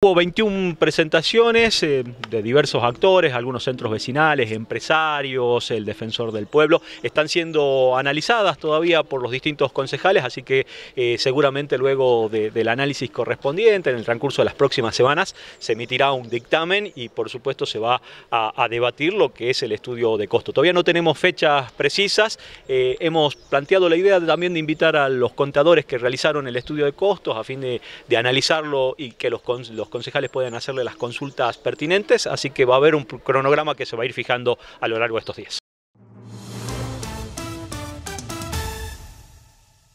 Hubo 21 presentaciones eh, de diversos actores, algunos centros vecinales, empresarios, el defensor del pueblo. Están siendo analizadas todavía por los distintos concejales, así que eh, seguramente luego del análisis correspondiente, en el transcurso de las próximas semanas, se emitirá un dictamen y por supuesto se va a, debatir lo que es el estudio de costo. Todavía no tenemos fechas precisas. Eh, hemos planteado la idea también de invitar a los contadores que realizaron el estudio de costos a fin de, analizarlo y que los concejales pueden hacerle las consultas pertinentes, así que va a haber un cronograma que se va a ir fijando a lo largo de estos días.